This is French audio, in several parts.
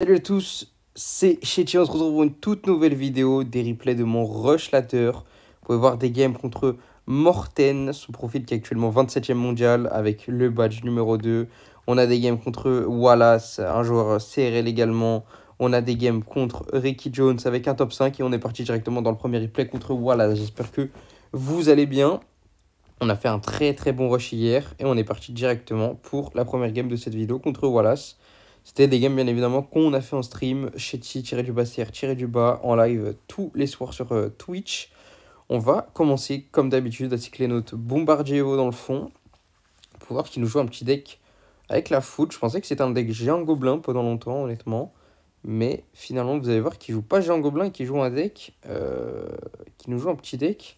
Salut à tous, c'est Chetty, on se retrouve pour une toute nouvelle vidéo des replays de mon rush latter. Vous pouvez voir des games contre Morten, son profil qui est actuellement 27 ème mondial avec le badge numéro 2. On a des games contre Wallace, un joueur CRL également. On a des games contre Ricky Jones avec un top 5 et on est parti directement dans le premier replay contre Wallace. J'espère que vous allez bien. On a fait un très très bon rush hier et on est parti directement pour la première game de cette vidéo contre Wallace. C'était des games, bien évidemment, qu'on a fait en stream chez T-Tiré du bas tirer du bas en live euh, tous les soirs sur euh, Twitch. On va commencer, comme d'habitude, à cycler notre bombardier Evo dans le fond pour voir qu'il nous joue un petit deck avec la foot. Je pensais que c'était un deck géant gobelin pendant longtemps, honnêtement. Mais finalement, vous allez voir qu'il joue pas géant gobelin qu'il joue un deck euh, qui nous joue un petit deck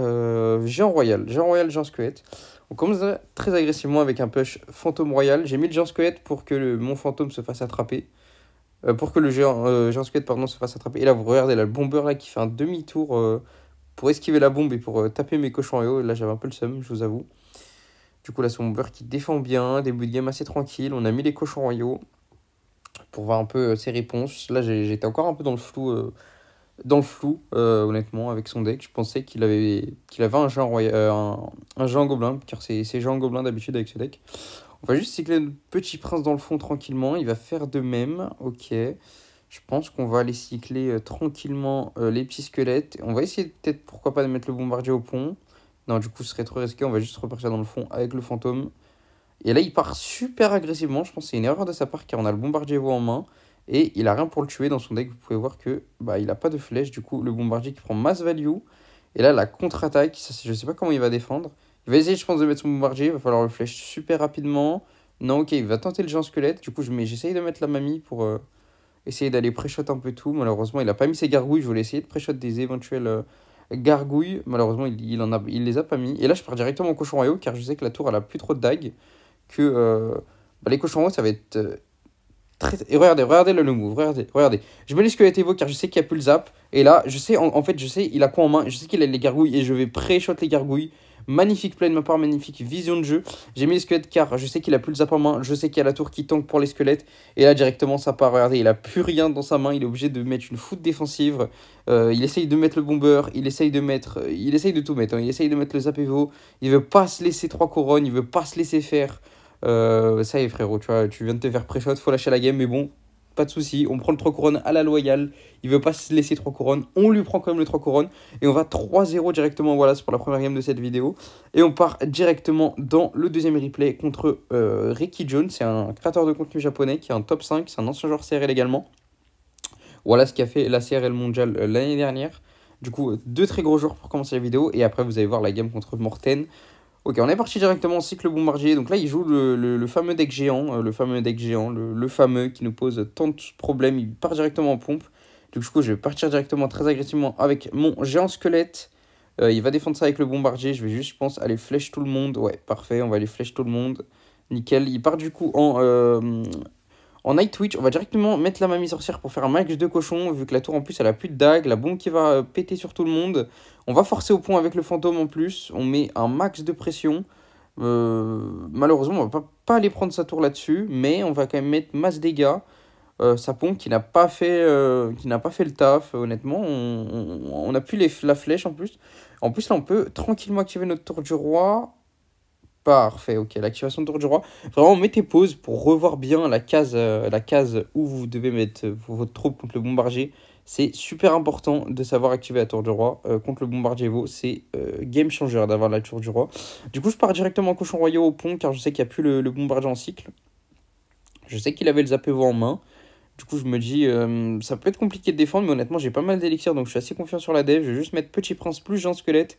euh, géant Royal. Géant Royal, Géant Squelette. On commence très agressivement avec un push Fantôme Royal. J'ai mis le Géant Squelette pour que mon fantôme se fasse attraper. Euh, pour que le géant, Squelette euh, pardon, se fasse attraper. Et là, vous regardez la le bomber qui fait un demi-tour pour esquiver la bombe et pour taper mes cochons royaux Là, j'avais un peu le seum, je vous avoue. Du coup, là, son bomber qui défend bien. Début de game assez tranquille. On a mis les cochons royaux pour voir un peu ses réponses. Là, j'étais encore un peu dans le flou dans le flou, euh, honnêtement, avec son deck. Je pensais qu'il avait, qu'il avait un euh, un, Jean Gobelin, car c'est Jean Gobelin d'habitude avec ce deck. On va juste cycler le petit prince dans le fond tranquillement. Il va faire de même. Ok. Je pense qu'on va aller cycler euh, tranquillement les petits squelettes. On va essayer peut-être, pourquoi pas, de mettre le bombardier au pont. Non, du coup, ce serait trop risqué. On va juste repartir dans le fond avec le fantôme. Et là, il part super agressivement. Je pense c'est une erreur de sa part car on a le bombardier en main. Et il a rien pour le tuer dans son deck. Vous pouvez voir que bah, il n'a pas de flèche. Du coup, le bombardier qui prend mass value. Et là, la contre-attaque, je ne sais pas comment il va défendre. Il va essayer, je pense, de mettre son bombardier. Il va falloir le flèche super rapidement. Non, ok, il va tenter le géant squelette. Du coup, j'essaye de mettre la mamie pour euh, essayer d'aller pré-shot un peu tout. Malheureusement, il n'a pas mis ses gargouilles. Je voulais essayer de pré-shot des éventuelles euh, gargouilles. Malheureusement, il, il, en a, il les a pas mis. Et là, je pars directement au cochon royaux car je sais que la tour, elle a plus trop de dagues. Que euh, bah, les cochons haut, ça va être et regardez, regardez le, move, regardez, regardez. Je mets les squelettes evo car je sais qu'il n'y a plus le zap. Et là, je sais, en, fait, je sais, il a quoi en main Je sais qu'il a les gargouilles et je vais pré-shot les gargouilles. Magnifique play de ma part, magnifique vision de jeu. J'ai mis les squelettes car je sais qu'il a plus le zap en main. Je sais qu'il y a la tour qui tank pour les squelettes. Et là, directement, ça part. Regardez, il a plus rien dans sa main. Il est obligé de mettre une foot défensive. Euh, il essaye de mettre le bomber. Il essaye de mettre. Euh, il essaye de tout mettre. Hein. Il essaye de mettre le zap evo. Il veut pas se laisser trois couronnes. Il veut pas se laisser faire. Euh, ça y est, frérot, tu vois, tu viens de te faire pré-shot, faut lâcher la game, mais bon, pas de souci, on prend le 3 couronnes à la loyale. Il veut pas se laisser 3 couronnes, on lui prend quand même le 3 couronnes et on va 3-0 directement. Voilà, c'est pour la première game de cette vidéo. Et on part directement dans le deuxième replay contre euh, Ricky Jones. C'est un créateur de contenu japonais qui est un top 5, c'est un ancien joueur CRL également. Voilà ce a fait la CRL mondiale euh, l'année dernière. Du coup, deux très gros jours pour commencer la vidéo et après vous allez voir la game contre Morten. Ok, on est parti directement en cycle bombardier. Donc là, il joue le, euh, fameux deck géant, le fameux deck géant, le, fameux qui nous pose tant de problèmes. Il part directement en pompe. Du coup, je vais partir directement très agressivement avec mon géant squelette. Euh, il va défendre ça avec le bombardier. Je vais juste, je pense, aller flèche tout le monde. Ouais, parfait, on va aller flèche tout le monde. Nickel. Il part du coup en, euh, en Night Twitch, on va directement mettre la mamie sorcière pour faire un max de cochon, vu que la tour en plus elle a plus de dague, la bombe qui va euh, péter sur tout le monde. On va forcer au pont avec le fantôme en plus, on met un max de pression. Euh, malheureusement, on va pas, aller prendre sa tour là-dessus, mais on va quand même mettre masse dégâts. Euh, sa pompe qui n'a pas, fait, pas fait le taf, honnêtement. On, on, a plus la flèche en plus. En plus, là, on peut tranquillement activer notre tour du roi Parfait, ok. L'activation de tour du roi. Vraiment, mettez pause pour revoir bien la case, euh, la case où vous devez mettre votre troupe contre le bombardier. C'est super important de savoir activer la tour du roi euh, contre le bombardier vous. C'est euh, game changer d'avoir la tour du roi. Du coup, je pars directement en cochon royal au pont car je sais qu'il n'y a plus le, bombardier en cycle. Je sais qu'il avait le Zapevo en main. Du coup, je me dis, ça peut être compliqué de défendre, mais honnêtement, j'ai pas mal d'élixirs donc je suis assez confiant sur la dev. Je vais juste mettre petit prince plus Jean squelette.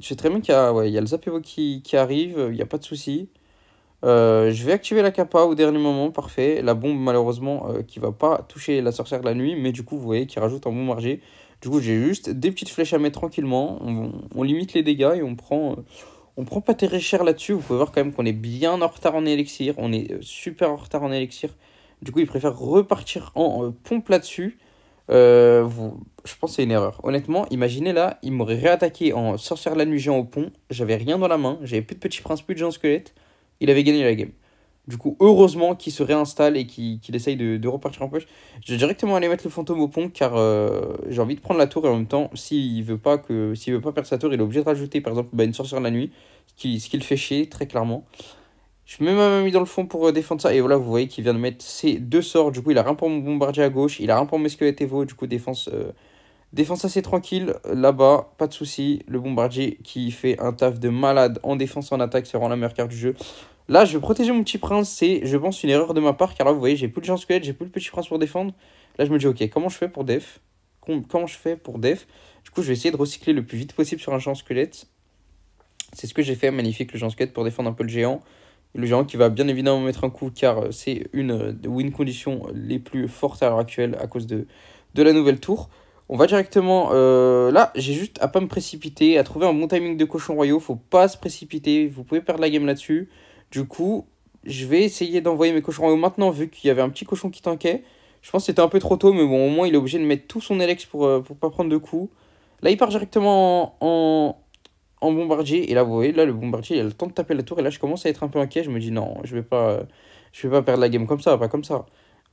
Je très bien qu'il y, a, il y le Zapévo qui, qui arrive, il n'y a pas de souci. Euh, je vais activer la capa au dernier moment, parfait. La bombe, malheureusement, euh, qui va pas toucher la sorcière de la nuit, mais du coup, vous voyez, qui rajoute un bon margé. Du coup, j'ai juste des petites flèches à mettre tranquillement. On, limite les dégâts et on prend, euh, on prend pas très cher là-dessus. Vous pouvez voir quand même qu'on est bien en retard en élixir. On est super en retard en élixir. Du coup, il préfère repartir en pompe là-dessus. Euh, je pense que c'est une erreur. Honnêtement, imaginez là, il m'aurait réattaqué en sorcière la nuit, géant au pont. J'avais rien dans la main, j'avais plus de petit prince, plus de géant squelette. Il avait gagné la game. Du coup, heureusement qu'il se réinstalle et qu'il essaye de, repartir en poche. Je vais directement aller mettre le fantôme au pont car euh, j'ai envie de prendre la tour et en même temps, s'il veut pas que veut pas perdre sa tour, il est obligé de rajouter par exemple bah, une sorcière la nuit, ce qui, ce qui le fait chier très clairement. Je mets ma mamie dans le fond pour euh, défendre ça. Et voilà, vous voyez qu'il vient de mettre ses deux sorts. Du coup, il a rien pour mon bombardier à gauche. Il a rien pour mes squelettes Evo. Du coup, défense, euh, défense assez tranquille. Là-bas, pas de souci. Le bombardier qui fait un taf de malade en défense, en attaque. C'est vraiment la meilleure carte du jeu. Là, je vais protéger mon petit prince. C'est, je pense, une erreur de ma part. Car là, vous voyez, j'ai plus de gens squelette. J'ai plus le petit prince pour défendre. Là, je me dis, ok, comment je fais pour def Comment je fais pour def Du coup, je vais essayer de recycler le plus vite possible sur un géant squelette. C'est ce que j'ai fait, magnifique, le géant squelette pour défendre un peu le géant. Le géant qui va bien évidemment mettre un coup car euh, c'est une euh, des win conditions euh, les plus fortes à l'heure actuelle à cause de, de la nouvelle tour. On va directement... là, j'ai juste à pas me précipiter, à trouver un bon timing de cochon royaux. Faut pas se précipiter, vous pouvez perdre la game là-dessus. Du coup, je vais essayer d'envoyer mes cochons royaux maintenant vu qu'il y avait un petit cochon qui tankait. Je pense que c'était un peu trop tôt, mais bon, au moins il est obligé de mettre tout son Alex pour, ne pas prendre de coup. Là, il part directement en en bombardier. Et là, vous voyez, là, le bombardier, il a le temps de taper la tour. Et là, je commence à être un peu inquiet. Je me dis, non, je vais pas, je vais pas perdre la game comme ça, pas comme ça.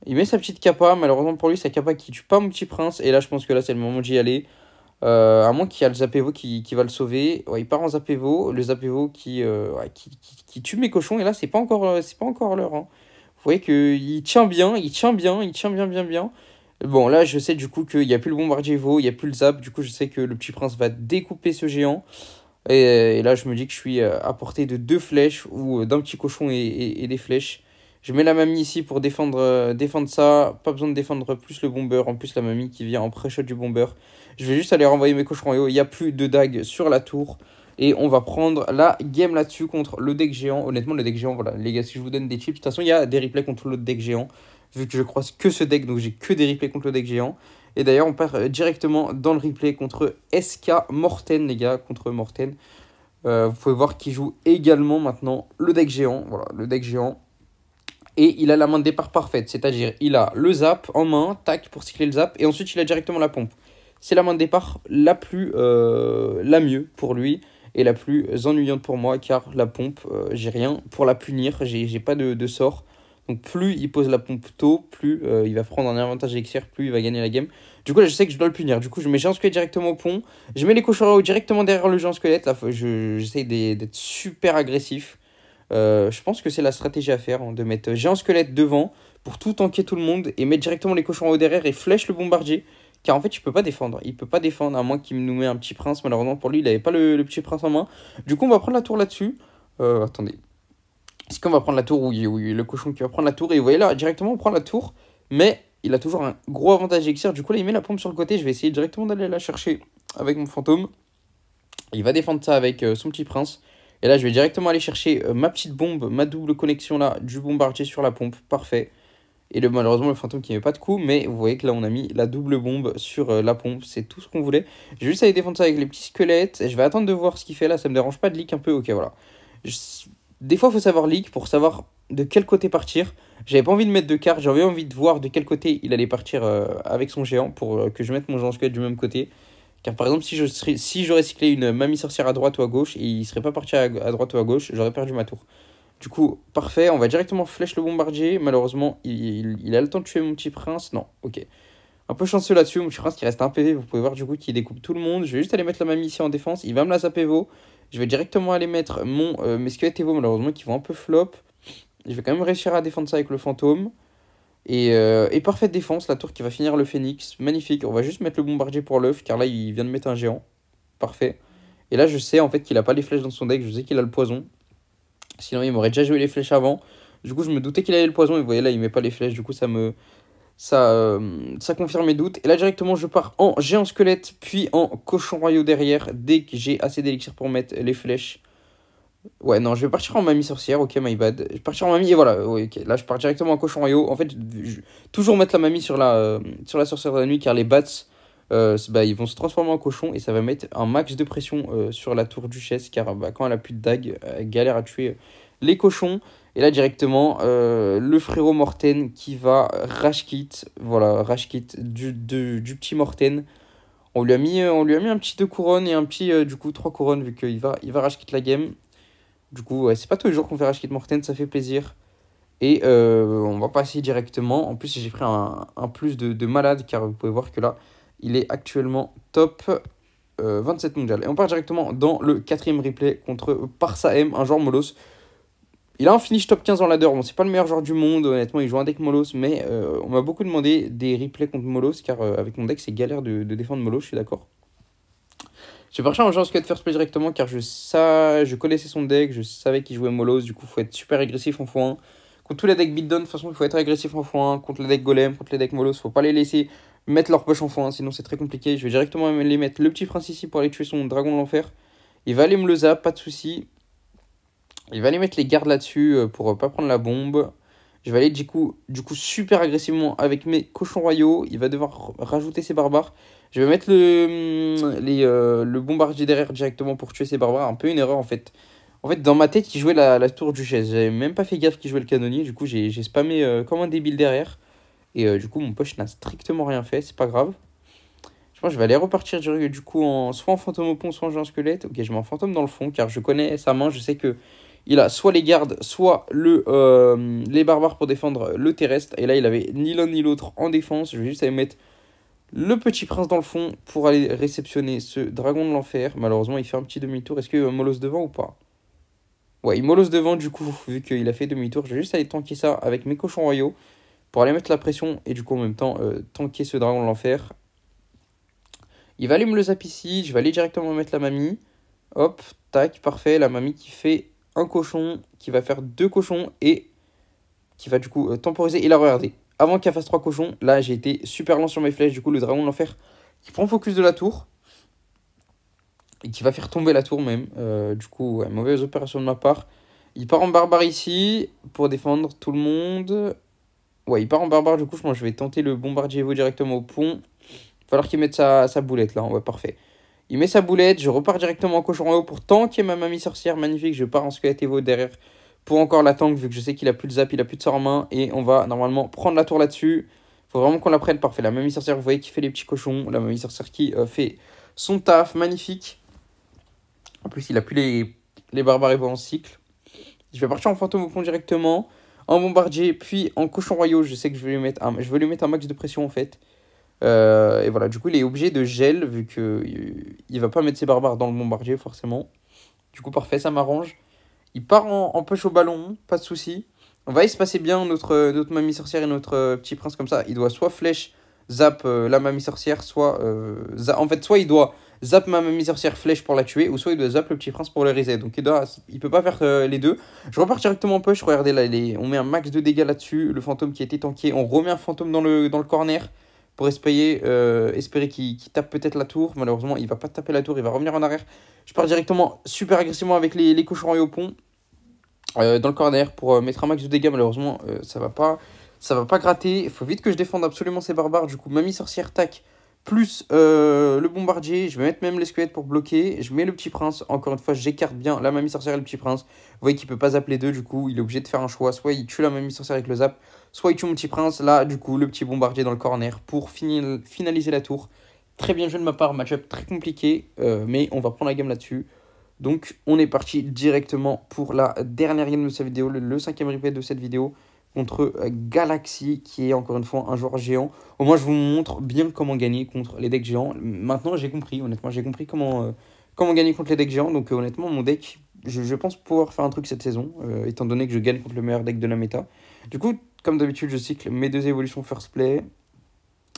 Il met sa petite capa. Malheureusement pour lui, sa capa qui tue pas mon petit prince. Et là, je pense que là, c'est le moment d'y aller. Euh, à moins qu'il y a le Zapevo qui, qui va le sauver. Ouais, il part en Zapevo. Le Zapevo qui, euh, qui, tue mes cochons. Et là, c'est pas encore, euh, c'est pas encore l'heure. Hein. Vous voyez qu'il tient bien, il tient bien, il tient bien, bien, bien. Bon, là, je sais du coup qu'il n'y a plus le bombardier va il n'y a plus le Zap. Du coup, je sais que le petit prince va découper ce géant. Euh, et, là, je me dis que je suis euh, à portée de deux flèches ou euh, d'un petit cochon et, des flèches. Je mets la mamie ici pour défendre, défendre ça. Pas besoin de défendre plus le bomber. En plus, la mamie qui vient en pré-shot du bomber. Je vais juste aller renvoyer mes cochons en Il n'y a plus de dagues sur la tour. Et on va prendre la game là-dessus contre le deck géant. Honnêtement, le deck géant, voilà. Les gars, si je vous donne des chips, de toute façon, il y a des replays contre l'autre deck géant. Vu que je croise que ce deck, donc j'ai que des replays contre le deck géant. Et d'ailleurs, on part euh, directement dans le replay contre SK Morten, les gars, contre Morten. Euh, vous pouvez voir qu'il joue également maintenant le deck géant. Voilà, le deck géant. Et il a la main de départ parfaite, c'est-à-dire il a le zap en main, tac, pour cycler le zap, et ensuite il a directement la pompe. C'est la main de départ la plus, euh, la mieux pour lui, et la plus ennuyante pour moi, car la pompe, j'ai rien pour la punir, j'ai pas de sort. Donc plus il pose la pompe tôt, plus euh, il va prendre un avantage élixir, plus il va gagner la game. Du coup là je sais que je dois le punir. Du coup je mets Géant Squelette directement au pont. Je mets les cochons haut directement derrière le Géant Squelette. Là j'essaie d'être super agressif. Euh, je pense que c'est la stratégie à faire, hein, de mettre Géant Squelette devant pour tout tanker tout le monde et mettre directement les cochons haut derrière et flèche le bombardier. Car en fait, il peut pas défendre. Il peut pas défendre, à moins qu'il nous mette un petit prince. Malheureusement, pour lui, il avait pas le, petit prince en main. Du coup, on va prendre la tour là-dessus. Euh, attendez est qu'on va prendre la tour oui, oui, le cochon qui va prendre la tour. Et vous voyez là, directement, on prend la tour. Mais il a toujours un gros avantage extérieur. Du coup, là, il met la pompe sur le côté. Je vais essayer directement d'aller la chercher avec mon fantôme. Il va défendre ça avec euh, son petit prince. Et là, je vais directement aller chercher euh, ma petite bombe, ma double connexion là, du bombardier sur la pompe. Parfait. Et le, malheureusement, le fantôme qui met pas de coup. Mais vous voyez que là, on a mis la double bombe sur euh, la pompe. C'est tout ce qu'on voulait. Je vais juste aller défendre ça avec les petits squelettes. Et je vais attendre de voir ce qu'il fait là. Ça me dérange pas de leak un peu. Ok, voilà. Je des fois, il faut savoir leak pour savoir de quel côté partir. J'avais pas envie de mettre de cartes. j'avais envie de voir de quel côté il allait partir euh, avec son géant pour euh, que je mette mon géant squelette du même côté. Car par exemple, si je si j'aurais cyclé une mamie sorcière à droite ou à gauche et il serait pas parti à, droite ou à gauche, j'aurais perdu ma tour. Du coup, parfait, on va directement flèche le bombardier. Malheureusement, il, a le temps de tuer mon petit prince. Non, ok. Un peu chanceux là-dessus, mon petit prince qui reste un PV. Vous pouvez voir du coup qu'il découpe tout le monde. Je vais juste aller mettre la mamie ici en défense. Il va me la saper vous. Je vais directement aller mettre mon, euh, mes malheureusement, qui vont un peu flop. Je vais quand même réussir à défendre ça avec le fantôme. Euh, et, parfaite défense, la tour qui va finir le phénix. Magnifique. On va juste mettre le bombardier pour l'œuf, car là, il vient de mettre un géant. Parfait. Et là, je sais en fait qu'il a pas les flèches dans son deck. Je sais qu'il a le poison. Sinon, il m'aurait déjà joué les flèches avant. Du coup, je me doutais qu'il avait le poison. Et vous voyez, là, il met pas les flèches. Du coup, ça me, ça, euh, ça confirme mes doutes. Et là, directement, je pars en géant squelette, puis en cochon royal derrière, dès que j'ai assez d'élixir pour mettre les flèches. Ouais, non, je vais partir en mamie sorcière, ok, my bad. Je vais partir en mamie, et voilà, ok. Là, je pars directement en cochon royal En fait, toujours mettre la mamie sur la, euh, sur la sorcière de la nuit, car les bats, euh, bah, ils vont se transformer en cochon, et ça va mettre un max de pression sur la tour duchesse, car bah, quand elle a plus de dague, elle galère à tuer les cochons. Et là, directement, euh, le frérot Morten qui va Rashkit. Voilà, Rashkit du, du, du, petit Morten. On lui, a mis, euh, on lui a mis un petit deux couronnes et un petit, 3 euh, du coup, trois couronnes vu qu'il va, il va Rashkit la game. Du coup, c'est pas tous les jours qu'on fait Rashkit Morten, ça fait plaisir. Et on va passer directement. En plus, j'ai pris un, plus de, malade car vous pouvez voir que là, il est actuellement top 27 mondial. Et on part directement dans le quatrième replay contre Parsa un genre Molos. Il a un finish top 15 en ladder. Bon, c'est pas le meilleur joueur du monde, honnêtement, il joue un deck Molos, mais euh, on m'a beaucoup demandé des replays contre Molos, car euh, avec mon deck, c'est galère de, défendre Molos, je suis d'accord. J'ai cherché un genre de first play directement, car je, ça, je connaissais son deck, je savais qu'il jouait Molos, du coup, faut être super agressif en fois Contre tous les decks beatdown, de toute façon, il faut être agressif en fois 1 Contre les decks golem, contre les decks Molos, faut pas les laisser mettre leur poche en fois sinon c'est très compliqué. Je vais directement les mettre le petit prince ici pour aller tuer son dragon de l'enfer. Il va aller me le pas de souci. Il va aller mettre les gardes là-dessus euh, pour euh, pas prendre la bombe. Je vais aller du coup, du coup super agressivement avec mes cochons royaux. Il va devoir rajouter ses barbares. Je vais mettre le, hmm, les, euh, le bombardier derrière directement pour tuer ses barbares. Un peu une erreur en fait. En fait, dans ma tête, il jouait la, la tour duchesse. J'avais même pas fait gaffe qu'il jouait le canonnier. Du coup, j'ai spammé comme un débile derrière. Et du coup, mon poche n'a strictement rien fait. C'est pas grave. Je pense que je vais aller repartir du, coup en, soit en fantôme au pont, soit en jeu squelette. Ok, je mets fantôme dans le fond car je connais sa main. Je sais que il a soit les gardes, soit le, euh, les barbares pour défendre le terrestre. Et là, il avait ni l'un ni l'autre en défense. Je vais juste aller mettre le petit prince dans le fond pour aller réceptionner ce dragon de l'enfer. Malheureusement, il fait un petit demi-tour. Est-ce qu'il un euh, molosse devant ou pas Ouais, il molosse devant du coup, vu qu'il a fait demi-tour. Je vais juste aller tanker ça avec mes cochons royaux pour aller mettre la pression et du coup, en même temps, euh, tanker ce dragon de l'enfer. Il va aller me le zap ici. Je vais aller directement mettre la mamie. Hop, tac, parfait. La mamie qui fait un cochon, qui va faire deux cochons et qui va du coup euh, temporiser. Et là, regardez, avant qu'elle fasse trois cochons, là, j'ai été super lent sur mes flèches. Du coup, le dragon de l'enfer qui prend focus de la tour et qui va faire tomber la tour même. Euh, du coup, mauvaise opération de ma part. Il part en barbare ici pour défendre tout le monde. Ouais, il part en barbare, du coup, je pense je vais tenter le bombardier vous directement au pont. Il va falloir qu'il mette sa, sa boulette là, va parfait. Il met sa boulette, je repars directement en cochon en pour tanker ma mamie sorcière. Magnifique, je pars en squelette Evo derrière pour encore la tank vu que je sais qu'il a plus de zap, il a plus de sort en main. Et on va normalement prendre la tour là-dessus. Faut vraiment qu'on la prenne. Parfait, la mamie sorcière, vous voyez qui fait les petits cochons. La mamie sorcière qui euh, fait son taf, magnifique. En plus, il a plus les, les barbares Evo en cycle. Je vais partir en fantôme au pont directement en bombardier, puis en cochon royaux. Je sais que je vais lui mettre je vais lui mettre un max de pression en fait. Euh, et voilà, du coup, il est obligé de gel, vu qu'il euh, il va pas mettre ses barbares dans le bombardier, forcément. Du coup, parfait, ça m'arrange. Il part en, push au ballon, pas de souci. On va y se passer bien notre, euh, notre mamie sorcière et notre petit prince comme ça. Il doit soit flèche, zap la mamie sorcière, soit... en fait, soit il doit zap ma mamie sorcière flèche pour la tuer, ou soit il doit zap le petit prince pour le reset. Donc il, doit, il peut pas faire les deux. Je repars directement en push, regardez là, on met un max de dégâts là-dessus, le fantôme qui a été tanké, on remet un fantôme le, dans le corner pour espérer, euh, espérer qu'il tape peut-être la tour. Malheureusement, il va pas taper la tour, il va revenir en arrière. Je pars directement super agressivement avec les, les cochons et au pont euh, dans le corner pour euh, mettre un max de dégâts. Malheureusement, ça va pas ça va pas gratter. Il faut vite que je défende absolument ces barbares. Du coup, mamie sorcière, tac plus euh, le bombardier. Je vais mettre même squelettes pour bloquer. Je mets le petit prince. Encore une fois, j'écarte bien la mamie sorcière et le petit prince. Vous voyez qu'il peut pas appeler les deux, du coup, il est obligé de faire un choix. Soit il tue la mamie sorcière avec le zap, soit il tue mon petit prince. Là, du coup, le petit bombardier dans le corner pour finir, finaliser la tour. Très bien joué de ma part, match-up très compliqué, euh, mais on va prendre la gamme là-dessus. Donc, on est parti directement pour la dernière game de cette vidéo, le cinquième replay de cette vidéo contre euh, Galaxy, qui est encore une fois un joueur géant. Au moins, je vous montre bien comment gagner contre les decks géants. Maintenant, j'ai compris, honnêtement, j'ai compris comment, euh, comment gagner contre les decks géants. Donc, euh, honnêtement, mon deck, je, pense pouvoir faire un truc cette saison, étant donné que je gagne contre le meilleur deck de la méta. Du coup, comme d'habitude, je cycle mes deux évolutions first play.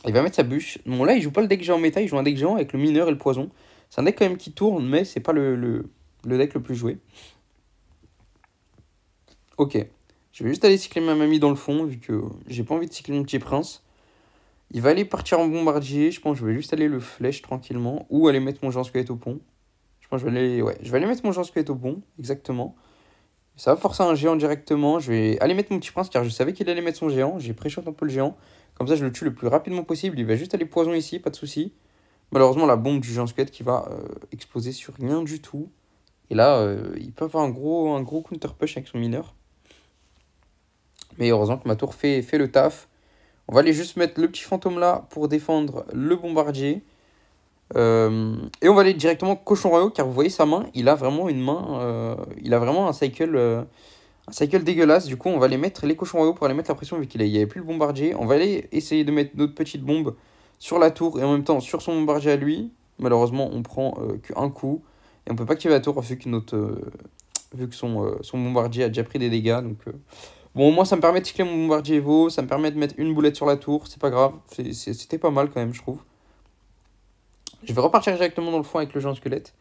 Il va mettre sa bûche. Bon, là, il joue pas le deck géant méta, il joue un deck géant avec le mineur et le poison. C'est un deck quand même qui tourne, mais c'est pas le, le deck le plus joué. Ok. Je vais juste aller cycler ma mamie dans le fond, vu que j'ai pas envie de cycler mon petit prince. Il va aller partir en bombardier, je pense que je vais juste aller le flèche tranquillement, ou aller mettre mon genre squelette au pont. Je pense que je vais aller, ouais, je vais aller mettre mon genre squelette au pont, exactement. Ça va forcer un géant directement, je vais aller mettre mon petit prince, car je savais qu'il allait mettre son géant, j'ai pré un peu le géant. Comme ça, je le tue le plus rapidement possible, il va juste aller poison ici, pas de souci. Malheureusement, la bombe du géant squelette qui va euh, exploser sur rien du tout. Et là, euh, il peut avoir un gros, un gros counter push avec son mineur. Mais heureusement que ma tour fait, fait le taf. On va aller juste mettre le petit fantôme là pour défendre le bombardier. Euh, et on va aller directement cochon royaux car vous voyez sa main, il a vraiment une main, euh, il a vraiment un cycle, euh, un cycle dégueulasse. Du coup, on va aller mettre les cochons royaux pour aller mettre la pression vu qu'il n'y avait plus le bombardier. On va aller essayer de mettre notre petite bombe sur la tour et en même temps sur son bombardier à lui. Malheureusement, on prend qu'un coup et on peut pas activer la tour vu que, notre, vu que son, son bombardier a déjà pris des dégâts. Donc Bon, moi, ça me permet de cycler mon Bombardier Evo, ça me permet de mettre une boulette sur la tour, c'est pas grave. C'était pas mal quand même, je trouve. Je vais repartir directement dans le foin avec le géant squelette,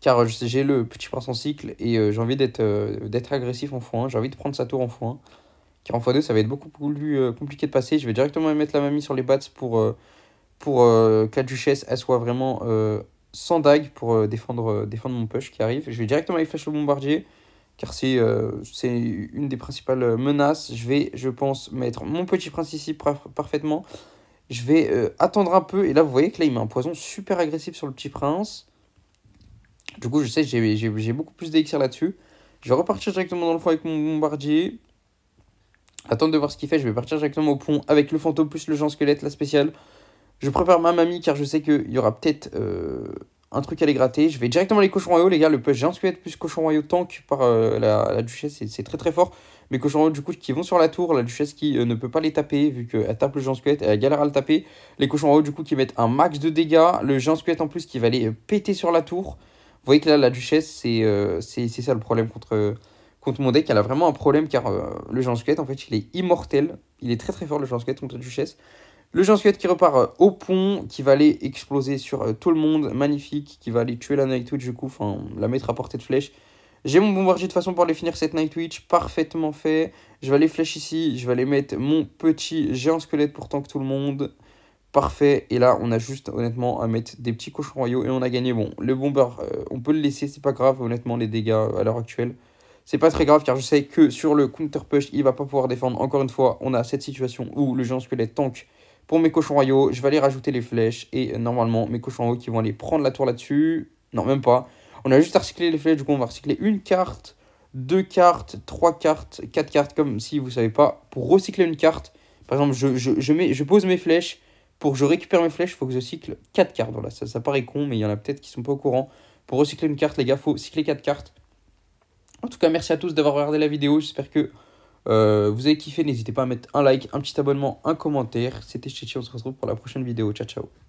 car euh, j'ai le petit prince en cycle et euh, j'ai envie d'être euh, d'être agressif en foin. J'ai envie de prendre sa tour en foin, car en foin 2 ça va être beaucoup plus compliqué de passer. Je vais directement mettre la mamie sur les bats pour, pour que la duchesse elle soit vraiment sans dague pour défendre, défendre mon push qui arrive. Je vais directement aller flash le bombardier car euh, c'est une des principales menaces. Je vais, je pense, mettre mon petit prince ici parfaitement. Je vais euh, attendre un peu, et là vous voyez que là il met un poison super agressif sur le petit prince. Du coup je sais, j'ai beaucoup plus d'élixir là-dessus. Je vais repartir directement dans le fond avec mon bombardier. Attendre de voir ce qu'il fait, je vais partir directement au pont avec le fantôme plus le genre squelette, la spéciale. Je prépare ma mamie car je sais qu'il y aura peut-être... Euh, un truc à les gratter. Je vais directement les cochons royaux, les gars. Le push géant squelette plus cochon royaux tank par euh, la, la, duchesse, c'est très très fort. Mais cochons royaux, du coup, qui vont sur la tour. La duchesse qui euh, ne peut pas les taper, vu qu'elle tape le géant squelette, elle galère à le taper. Les cochons royaux, du coup, qui mettent un max de dégâts. Le géant squelette en plus qui va les euh, péter sur la tour. Vous voyez que là, la duchesse, c'est c'est ça le problème contre, contre mon deck. Elle a vraiment un problème car le Jean squelette, en fait, il est immortel. Il est très très fort, le géant squelette contre la duchesse. Le géant squelette qui repart euh, au pont, qui va aller exploser sur euh, tout le monde, magnifique, qui va aller tuer la Nightwitch du coup, enfin la mettre à portée de flèche. J'ai mon bombardier de façon pour aller finir cette Night Witch. parfaitement fait. Je vais aller flèche ici, je vais aller mettre mon petit géant squelette pour que tout le monde. Parfait, et là on a juste honnêtement à mettre des petits cochons royaux et on a gagné. Bon, le bomber, euh, on peut le laisser, c'est pas grave honnêtement les dégâts à l'heure actuelle. C'est pas très grave car je sais que sur le counter push il va pas pouvoir défendre. Encore une fois, on a cette situation où le géant squelette tank pour mes cochons royaux, je vais aller rajouter les flèches. Et euh, normalement, mes cochons royaux qui vont aller prendre la tour là-dessus. Non, même pas. On a juste à recycler les flèches. Du coup, on va recycler une carte, deux cartes, trois cartes, quatre cartes. Comme si vous savez pas. Pour recycler une carte, par exemple, je, mets, je pose mes flèches. Pour que je récupère mes flèches, il faut que je cycle quatre cartes. Voilà, ça, ça paraît con, mais il y en a peut-être qui sont pas au courant. Pour recycler une carte, les gars, faut cycler quatre cartes. En tout cas, merci à tous d'avoir regardé la vidéo. J'espère que euh, vous avez kiffé, n'hésitez pas à mettre un like, un petit abonnement, un commentaire. C'était Chichi, on se retrouve pour la prochaine vidéo. Ciao, ciao.